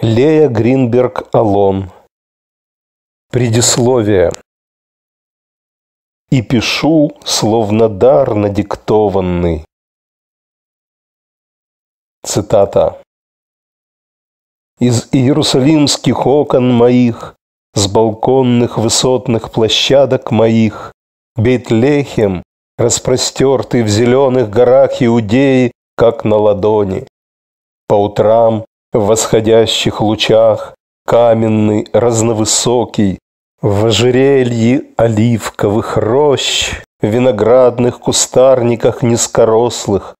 Лея Гринберг Алон. Предисловие. И пишу, словно дар надиктованный. Цитата. Из иерусалимских окон моих, с балконных высотных площадок моих, Бейтлехем, распростертый в зеленых горах Иудеи, как на ладони. По утрам в восходящих лучах, каменный, разновысокий, в ожерелье оливковых рощ, в виноградных кустарниках низкорослых,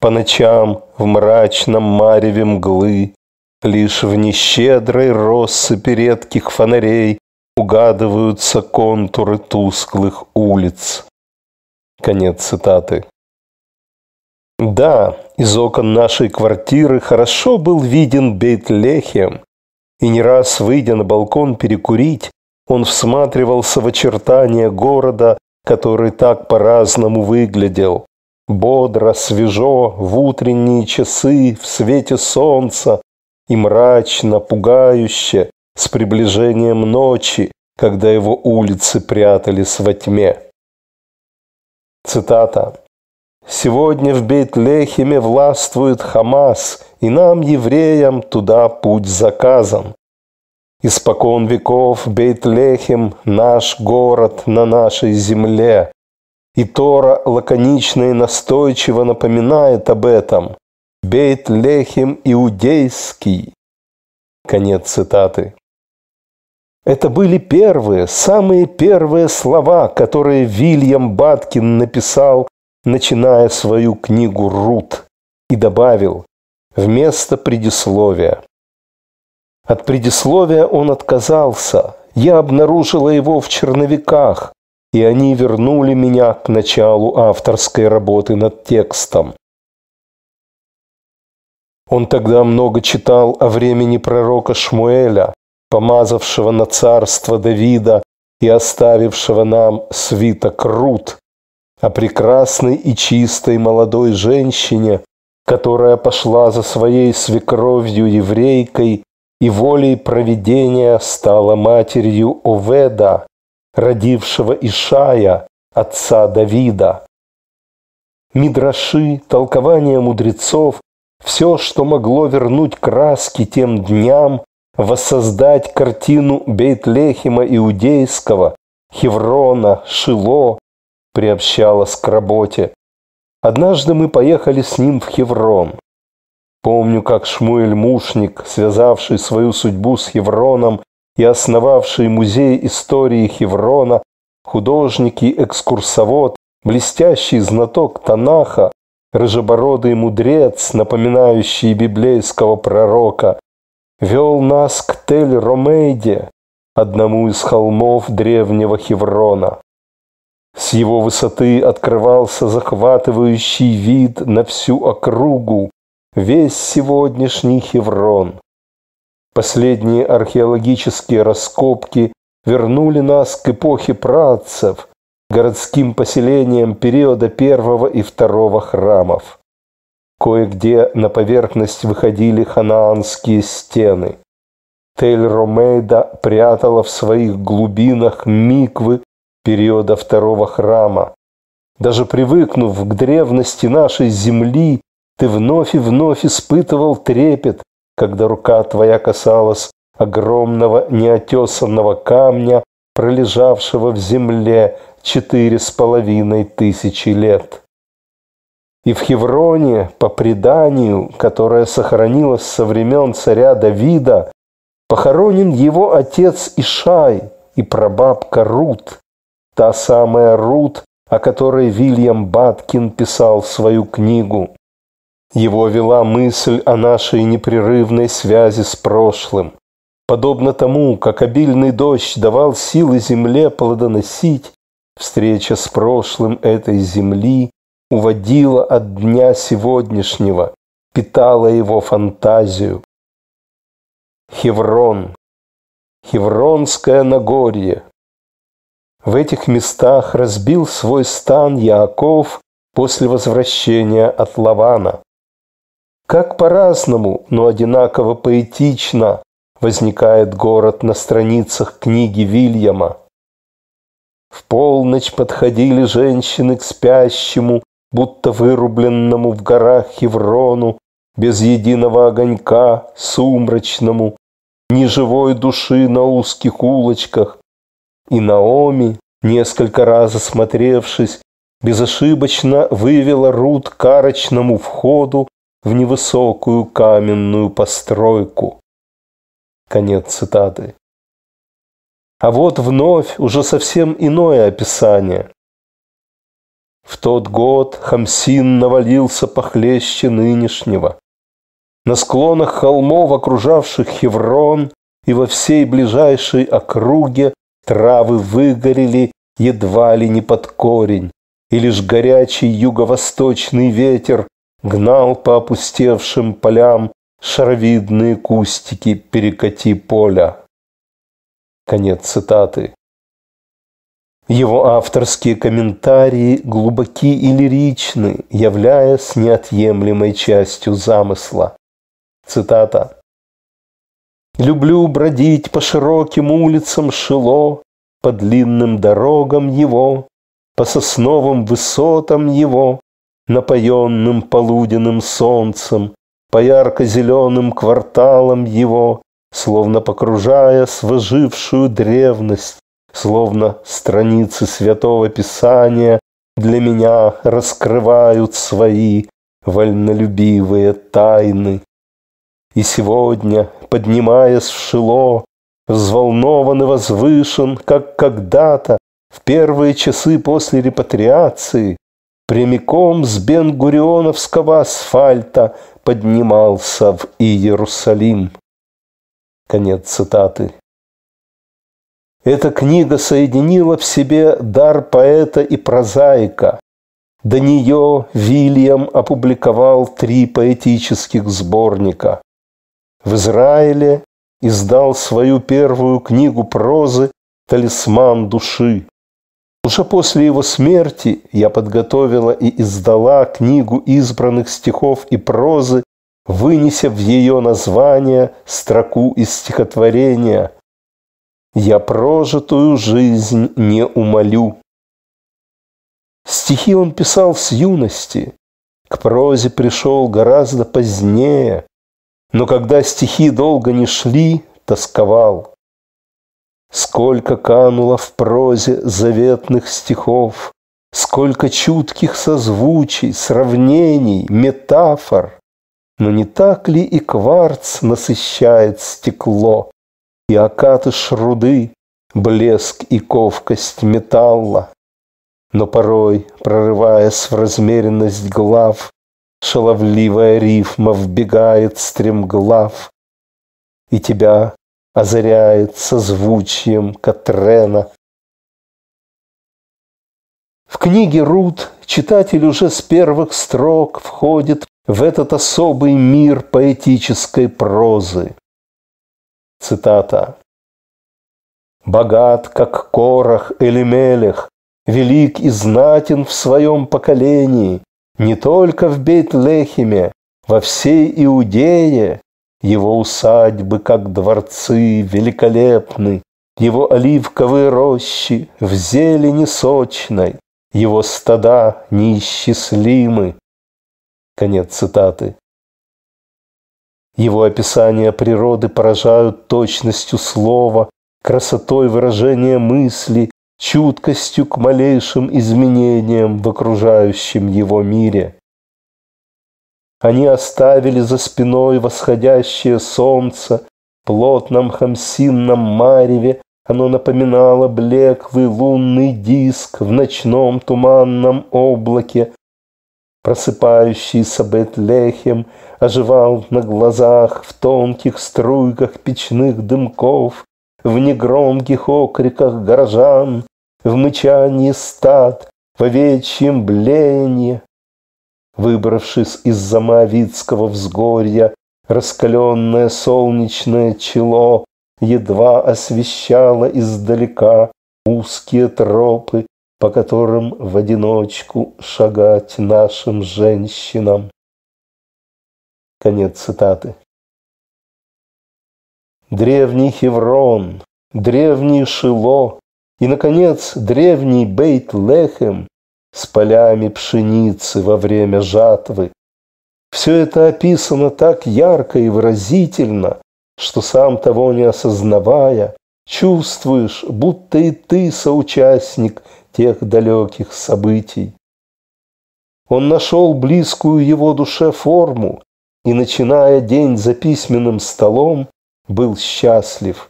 по ночам в мрачном мареве мглы, лишь в нещедрой россыпи редких фонарей угадываются контуры тусклых улиц. Конец цитаты. Да, из окон нашей квартиры хорошо был виден Бейтлехем, и не раз, выйдя на балкон перекурить, он всматривался в очертания города, который так по-разному выглядел. Бодро, свежо, в утренние часы, в свете солнца, и мрачно, пугающе, с приближением ночи, когда его улицы прятались во тьме. Цитата. Сегодня в Бейтлехеме властвует Хамас, и нам, евреям, туда путь заказан. Испокон веков Бейтлехем – наш город на нашей земле. И Тора лаконично и настойчиво напоминает об этом. Бейтлехем иудейский. Конец цитаты. Это были первые, самые первые слова, которые Вильям Баткин написал начиная свою книгу Рут, и добавил вместо предисловия. От предисловия он отказался. Я обнаружила его в черновиках, и они вернули меня к началу авторской работы над текстом. Он тогда много читал о времени пророка Шмуэля, помазавшего на царство Давида и оставившего нам свиток Рут – о прекрасной и чистой молодой женщине, которая пошла за своей свекровью еврейкой и волей провидения стала матерью Оведа, родившего Ишая, отца Давида. Мидраши, толкование мудрецов, все, что могло вернуть краски тем дням, воссоздать картину Бейтлехима Иудейского, Хеврона, Шило, приобщалась к работе. Однажды мы поехали с ним в Хеврон. Помню, как Шмуэль Мушник, связавший свою судьбу с Хевроном и основавший музей истории Хеврона, художник и экскурсовод, блестящий знаток Танаха, рыжебородый мудрец, напоминающий библейского пророка, вел нас к Тель-Ромейде, одному из холмов древнего Хеврона. С его высоты открывался захватывающий вид на всю округу, весь сегодняшний Хеврон. Последние археологические раскопки вернули нас к эпохе працев, городским поселениям периода первого и второго храмов. Кое-где на поверхность выходили ханаанские стены. Тель-Ромейда прятала в своих глубинах миквы периода второго храма. Даже привыкнув к древности нашей земли, ты вновь и вновь испытывал трепет, когда рука твоя касалась огромного неотесанного камня, пролежавшего в земле четыре с половиной тысячи лет. И в Хевроне, по преданию, которое сохранилось со времен царя Давида, похоронен его отец Ишай и прабабка Рут, та самая Рут, о которой Вильям Баткин писал свою книгу. Его вела мысль о нашей непрерывной связи с прошлым. Подобно тому, как обильный дождь давал силы земле плодоносить, встреча с прошлым этой земли уводила от дня сегодняшнего, питала его фантазию. Хеврон. Хевронское Нагорье, в этих местах разбил свой стан Яаков после возвращения от Лавана. Как по-разному, но одинаково поэтично возникает город на страницах книги Вильяма. В полночь подходили женщины к спящему, будто вырубленному в горах Еврону, без единого огонька, сумрачному, ни живой души на узких улочках, и Наоми, несколько раз осмотревшись, безошибочно вывела Рут к арочному входу в невысокую каменную постройку. Конец цитаты. А вот вновь уже совсем иное описание. В тот год Хамсин навалился похлеще нынешнего. На склонах холмов, окружавших Хеврон, и во всей ближайшей округе Травы выгорели едва ли не под корень, и лишь горячий юго-восточный ветер гнал по опустевшим полям шаровидные кустики перекати поля. Конец цитаты. Его авторские комментарии глубоки и лиричны, являясь неотъемлемой частью замысла. Цитата. Люблю бродить по широким улицам Шило, По длинным дорогам его, По сосновым высотам его, Напоенным полуденным солнцем, По ярко-зеленым кварталам его, Словно покружая свожившую древность, Словно страницы Святого Писания Для меня раскрывают свои вольнолюбивые тайны. И сегодня поднимаясь в шило, взволнован и возвышен, как когда-то, в первые часы после репатриации, прямиком с бенгурионовского асфальта поднимался в Иерусалим. Конец цитаты. Эта книга соединила в себе дар поэта и прозаика. До нее Вильям опубликовал три поэтических сборника в Израиле издал свою первую книгу прозы «Талисман души». Уже после его смерти я подготовила и издала книгу избранных стихов и прозы, вынеся в ее название строку из стихотворения «Я прожитую жизнь не умолю». Стихи он писал с юности, к прозе пришел гораздо позднее, но когда стихи долго не шли, тосковал. Сколько кануло в прозе заветных стихов, Сколько чутких созвучий, сравнений, метафор. Но не так ли и кварц насыщает стекло, И окаты шруды, блеск и ковкость металла? Но порой, прорываясь в размеренность глав, Шаловливая рифма вбегает стремглав, И тебя озаряет созвучием Катрена. В книге Рут читатель уже с первых строк входит в этот особый мир поэтической прозы. Цитата. «Богат, как Корах или Мелех, велик и знатен в своем поколении, не только в Бейтлехиме, во всей Иудее. Его усадьбы, как дворцы, великолепны, его оливковые рощи в зелени сочной, его стада неисчислимы. Конец цитаты. Его описания природы поражают точностью слова, красотой выражения мысли, чуткостью к малейшим изменениям в окружающем его мире. Они оставили за спиной восходящее солнце, В плотном хамсинном мареве оно напоминало блеклый лунный диск в ночном туманном облаке. Просыпающийся Бетлехем оживал на глазах в тонких струйках печных дымков, в негромких окриках горожан, в мычании стад, в овечьем блении. Выбравшись из-за Моавицкого взгорья, раскаленное солнечное чело едва освещало издалека узкие тропы, по которым в одиночку шагать нашим женщинам. Конец цитаты. Древний Хеврон, древний Шило и, наконец, древний Бейт-Лехем с полями пшеницы во время жатвы. Все это описано так ярко и выразительно, что сам того не осознавая, чувствуешь, будто и ты соучастник тех далеких событий. Он нашел близкую его душе форму и, начиная день за письменным столом, был счастлив –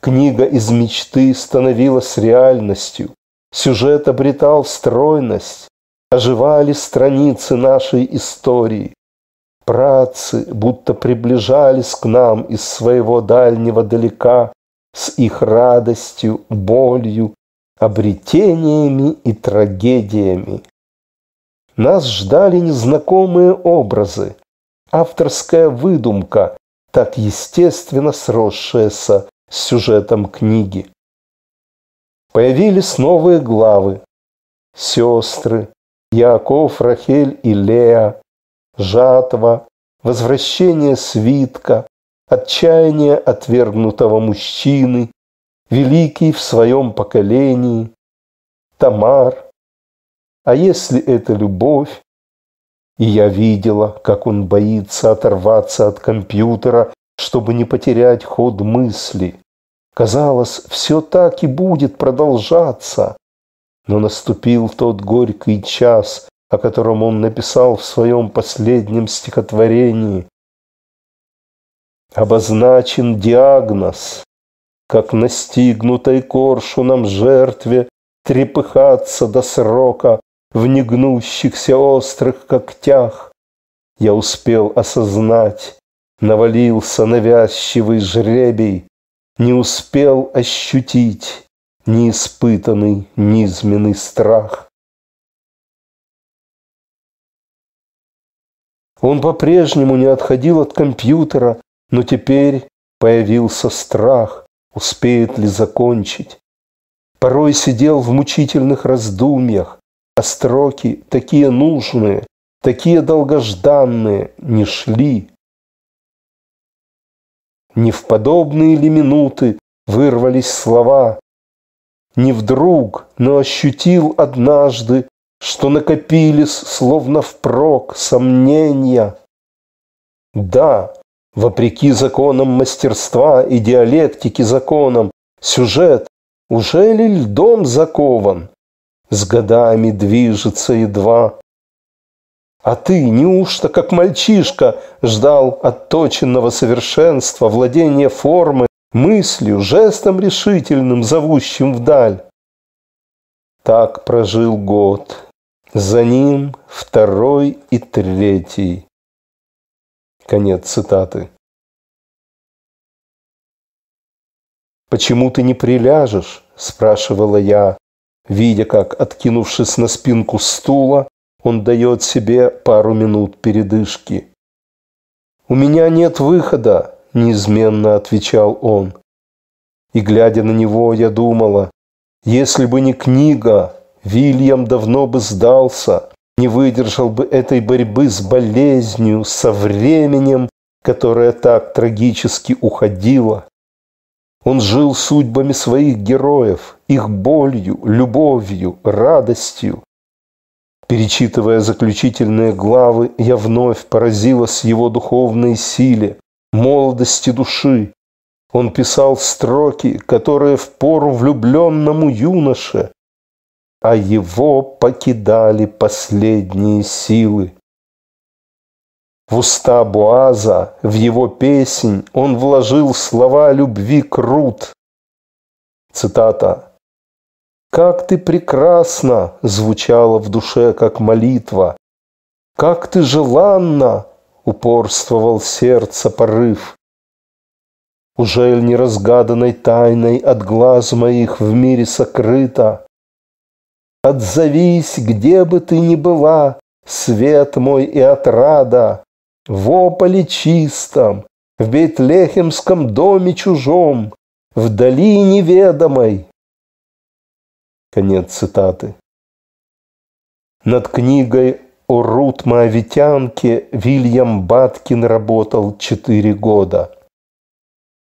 Книга из мечты становилась реальностью. Сюжет обретал стройность. Оживали страницы нашей истории. Працы будто приближались к нам из своего дальнего далека с их радостью, болью, обретениями и трагедиями. Нас ждали незнакомые образы, авторская выдумка, так естественно сросшаяся с сюжетом книги. Появились новые главы. Сестры, Яков, Рахель и Лея, жатва, возвращение свитка, отчаяние отвергнутого мужчины, великий в своем поколении, Тамар. А если это любовь? И я видела, как он боится оторваться от компьютера чтобы не потерять ход мысли. Казалось, все так и будет продолжаться. Но наступил тот горький час, о котором он написал в своем последнем стихотворении. Обозначен диагноз, как настигнутой коршуном жертве трепыхаться до срока в негнущихся острых когтях. Я успел осознать, Навалился навязчивый жребий, Не успел ощутить Неиспытанный низменный страх. Он по-прежнему не отходил от компьютера, но теперь появился страх, успеет ли закончить. Порой сидел в мучительных раздумьях, а строки, такие нужные, такие долгожданные, не шли. Не в подобные ли минуты вырвались слова? Не вдруг, но ощутил однажды, что накопились, словно впрок, сомнения. Да, вопреки законам мастерства и диалектики законам, сюжет уже ли льдом закован? С годами движется едва, а ты неужто, как мальчишка, ждал отточенного совершенства, владения формы, мыслью, жестом решительным, зовущим вдаль? Так прожил год. За ним второй и третий. Конец цитаты. «Почему ты не приляжешь?» – спрашивала я, видя, как, откинувшись на спинку стула, он дает себе пару минут передышки. «У меня нет выхода», – неизменно отвечал он. И, глядя на него, я думала, если бы не книга, Вильям давно бы сдался, не выдержал бы этой борьбы с болезнью, со временем, которое так трагически уходило. Он жил судьбами своих героев, их болью, любовью, радостью. Перечитывая заключительные главы, я вновь поразилась его духовной силе, молодости души. Он писал строки, которые в пору влюбленному юноше, а его покидали последние силы. В уста Буаза, в его песнь, он вложил слова любви к Рут. Цитата. «Как ты прекрасна!» – звучала в душе, как молитва. «Как ты желанна!» – упорствовал сердце порыв. Уже Ужель неразгаданной тайной от глаз моих в мире сокрыто? Отзовись, где бы ты ни была, свет мой и отрада, в ополе чистом, в Бетлехемском доме чужом, в долине ведомой, Конец цитаты. Над книгой о Рут Моавитянке Вильям Баткин работал четыре года.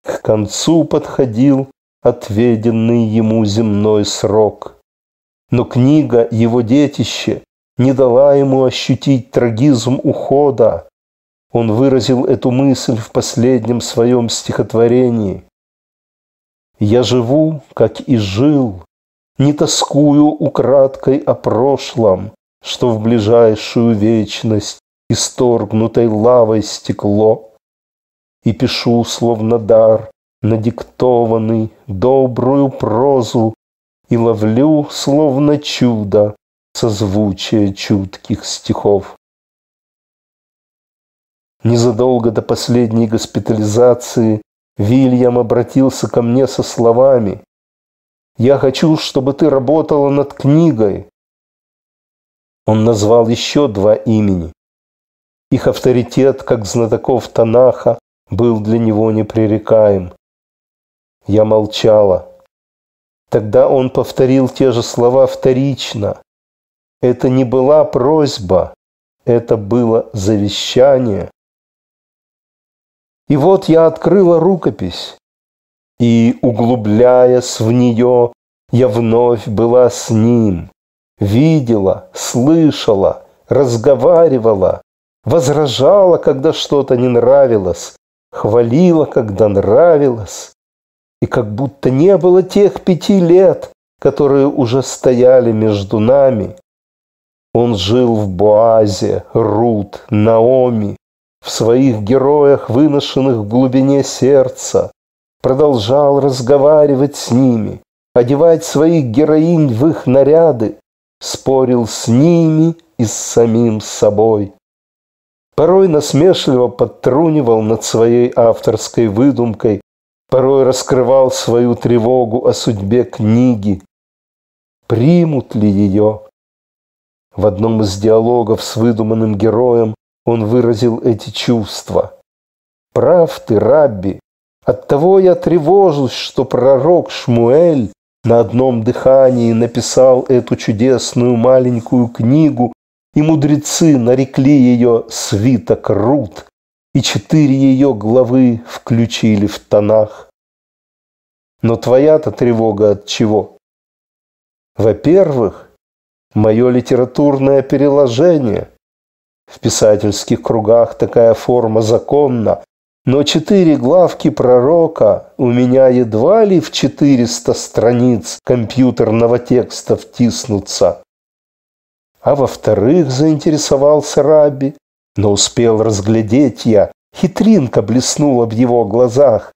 К концу подходил отведенный ему земной срок. Но книга «Его детище» не дала ему ощутить трагизм ухода. Он выразил эту мысль в последнем своем стихотворении. «Я живу, как и жил, не тоскую украдкой о прошлом, Что в ближайшую вечность Исторгнутой лавой стекло. И пишу, словно дар, Надиктованный добрую прозу, И ловлю, словно чудо, Созвучие чутких стихов. Незадолго до последней госпитализации Вильям обратился ко мне со словами я хочу, чтобы ты работала над книгой. Он назвал еще два имени. Их авторитет, как знатоков Танаха, был для него непререкаем. Я молчала. Тогда он повторил те же слова вторично. Это не была просьба, это было завещание. И вот я открыла рукопись и, углубляясь в нее, я вновь была с ним, видела, слышала, разговаривала, возражала, когда что-то не нравилось, хвалила, когда нравилось, и как будто не было тех пяти лет, которые уже стояли между нами. Он жил в Боазе, Рут, Наоми, в своих героях, выношенных в глубине сердца, продолжал разговаривать с ними, одевать своих героинь в их наряды, спорил с ними и с самим собой. Порой насмешливо подтрунивал над своей авторской выдумкой, порой раскрывал свою тревогу о судьбе книги. Примут ли ее? В одном из диалогов с выдуманным героем он выразил эти чувства. «Прав ты, Рабби, Оттого я тревожусь, что пророк Шмуэль на одном дыхании написал эту чудесную маленькую книгу, и мудрецы нарекли ее «Свиток Рут», и четыре ее главы включили в тонах. Но твоя-то тревога от чего? Во-первых, мое литературное переложение. В писательских кругах такая форма законна, но четыре главки пророка у меня едва ли в 400 страниц компьютерного текста втиснутся. А во-вторых, заинтересовался Раби, но успел разглядеть я, хитринка блеснула в его глазах.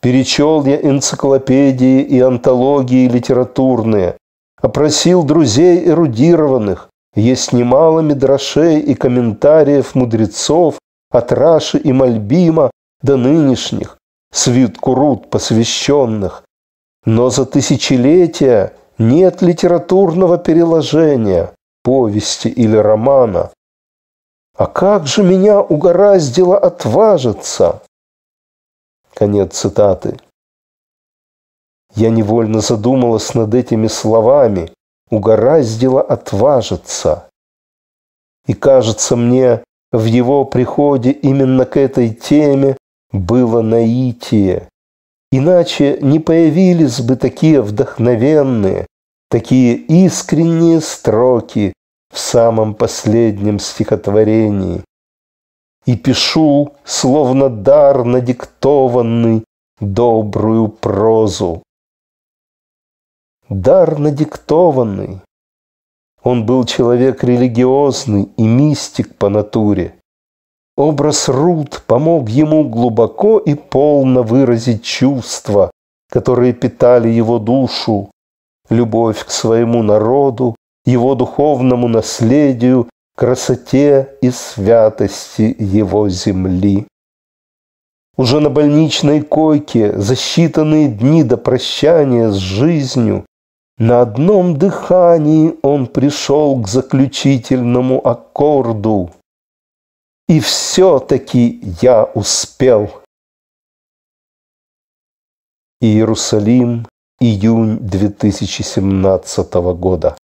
Перечел я энциклопедии и антологии литературные, опросил друзей эрудированных, есть немало мидрашей и комментариев мудрецов от Раши и Мальбима до нынешних, свитку руд посвященных. Но за тысячелетия нет литературного переложения, повести или романа. А как же меня угораздило отважиться? Конец цитаты. Я невольно задумалась над этими словами. Угораздило отважиться. И кажется мне, в его приходе именно к этой теме было наитие. Иначе не появились бы такие вдохновенные, такие искренние строки в самом последнем стихотворении. И пишу, словно дар надиктованный, добрую прозу. Дар надиктованный, он был человек религиозный и мистик по натуре. Образ Рут помог ему глубоко и полно выразить чувства, которые питали его душу, любовь к своему народу, его духовному наследию, красоте и святости его земли. Уже на больничной койке, за считанные дни до прощания с жизнью, на одном дыхании он пришел к заключительному аккорду. И все-таки я успел. Иерусалим, июнь 2017 года.